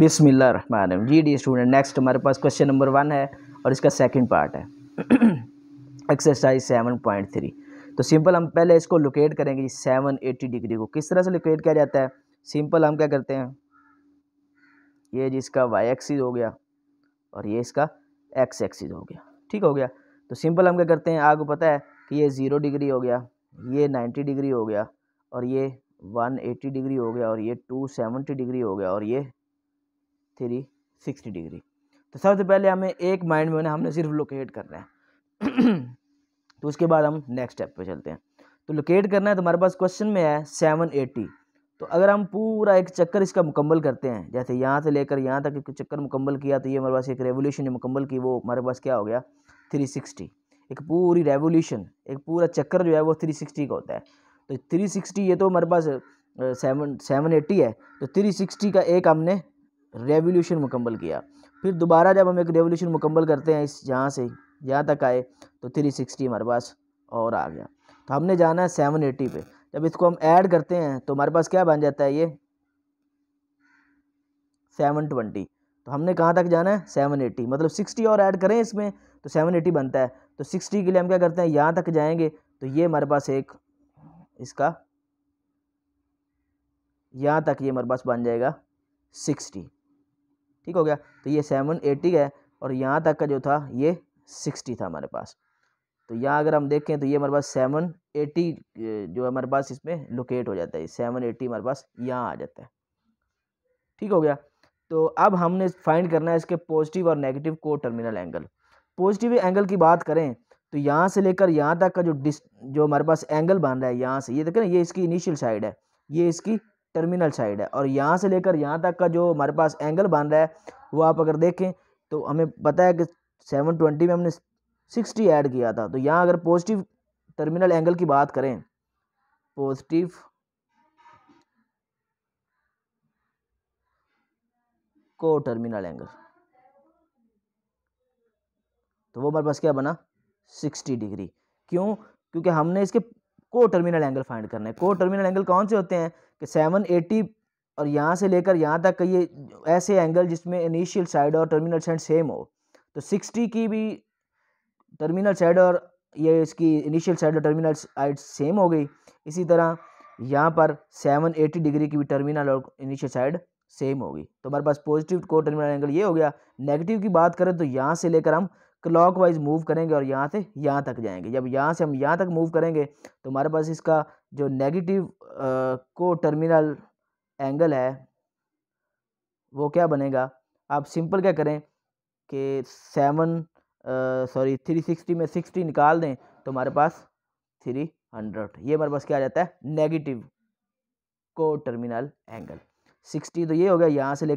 बिसमिल्ल जी डी student next हमारे पास क्वेश्चन नंबर वन है और इसका सेकंड पार्ट है एक्सरसाइज सेवन पॉइंट थ्री तो सिंपल हम पहले इसको लोकेट करेंगे सेवन एट्टी डिग्री को किस तरह से लोकेट किया जाता है सिंपल हम क्या करते हैं ये जिसका वाई एक्सिस हो गया और ये इसका एक्स एक्सिस हो गया ठीक हो गया तो सिंपल हम क्या करते हैं आपको पता है कि ये ज़ीरो डिग्री हो गया ये नाइन्टी डिग्री हो गया और ये वन एट्टी डिग्री हो गया और ये टू सेवेंटी डिग्री हो गया और ये थ्री सिक्सटी डिग्री तो सबसे पहले हमें एक माइंड में हमने सिर्फ लोकेट करना है तो उसके बाद हम नेक्स्ट स्टेप पे चलते हैं तो लोकेट करना है तो हमारे पास क्वेश्चन में है सेवन एटी तो अगर हम पूरा एक चक्कर इसका मुकम्मल करते हैं जैसे यहाँ से लेकर यहाँ तक एक चक्कर मुकम्मल किया तो ये हमारे पास एक रेवोल्यूशन मुकम्मल की वो हमारे पास क्या हो गया थ्री सिक्सटी एक पूरी रेवोल्यूशन एक पूरा चक्कर जो है वो थ्री सिक्सटी का होता है तो थ्री सिक्सटी ये तो हमारे पास सेवन सेवन एट्टी है तो थ्री सिक्सटी का एक हमने रेवोल्यूशन मुकम्मल किया फिर दोबारा जब हम एक रेवोल्यूशन मुकम्मल करते हैं इस यहाँ से यहाँ तक आए तो थ्री सिक्सटी हमारे पास और आ गया तो हमने जाना है सेवन एटी पे जब इसको हम ऐड करते हैं तो हमारे पास क्या बन जाता है ये सेवन ट्वेंटी तो हमने कहाँ तक जाना है सेवन एटी मतलब सिक्सटी और ऐड करें इसमें तो सेवन एटी बनता है तो सिक्सटी के लिए हम क्या करते हैं यहाँ तक जाएंगे तो ये हमारे पास एक इसका यहाँ तक ये हमारे पास बन जाएगा सिक्सटी ठीक हो गया तो ये सेवन एटी है और यहाँ तक का जो था ये सिक्सटी था हमारे पास तो यहाँ अगर हम देखें तो ये हमारे पास सेवन एटी जो हमारे पास इसमें लोकेट हो जाता है सेवन एटी हमारे पास यहाँ आ जाता है ठीक हो गया तो अब हमने फाइंड करना है इसके पॉजिटिव और नेगेटिव को टर्मिनल एंगल पॉजिटिव एंगल की बात करें तो यहाँ से लेकर यहाँ तक का जो डिस जो हमारे पास एंगल बन रहा है यहाँ से ये देखें ना ये इसकी इनिशियल साइड है ये इसकी टर्मिनल साइड है और यहाँ से लेकर यहाँ तक का जो हमारे पास एंगल बन रहा है वो आप अगर देखें तो हमें पता है कि सेवन ट्वेंटी में हमने सिक्सटी ऐड किया था तो यहाँ अगर पॉजिटिव टर्मिनल एंगल की बात करें पॉजिटिव को टर्मिनल एंगल तो वो हमारे पास क्या बना सिक्सटी डिग्री क्यों क्योंकि हमने इसके को टर्मिनल एंगल फाइंड करना है को टर्मिनल एंगल कौन से होते हैं कि 780 और यहाँ से लेकर यहाँ तक का ये ऐसे एंगल जिसमें इनिशियल साइड और टर्मिनल साइड सेम हो तो 60 की भी टर्मिनल साइड और ये इसकी इनिशियल साइड और टर्मिनल साइड सेम हो गई इसी तरह यहाँ पर 780 डिग्री की भी टर्मिनल और इनिशियल साइड सेम होगी तो हमारे पास पॉजिटिव को टर्मिनल एंगल ये हो गया नेगेटिव की बात करें तो यहाँ से लेकर हम क्लॉक वाइज मूव करेंगे और यहाँ से यहाँ तक जाएंगे जब यहाँ से हम यहाँ तक मूव करेंगे तो हमारे पास इसका जो नेगेटिव को टर्मिनल एंगल है वो क्या बनेगा आप सिंपल क्या करें कि सेवन सॉरी थ्री सिक्सटी में सिक्सटी निकाल दें तो हमारे पास थ्री हंड्रेड ये हमारे पास क्या आ जाता है नेगेटिव को टर्मिनल एंगल सिक्सटी तो ये हो गया यहाँ से लेकर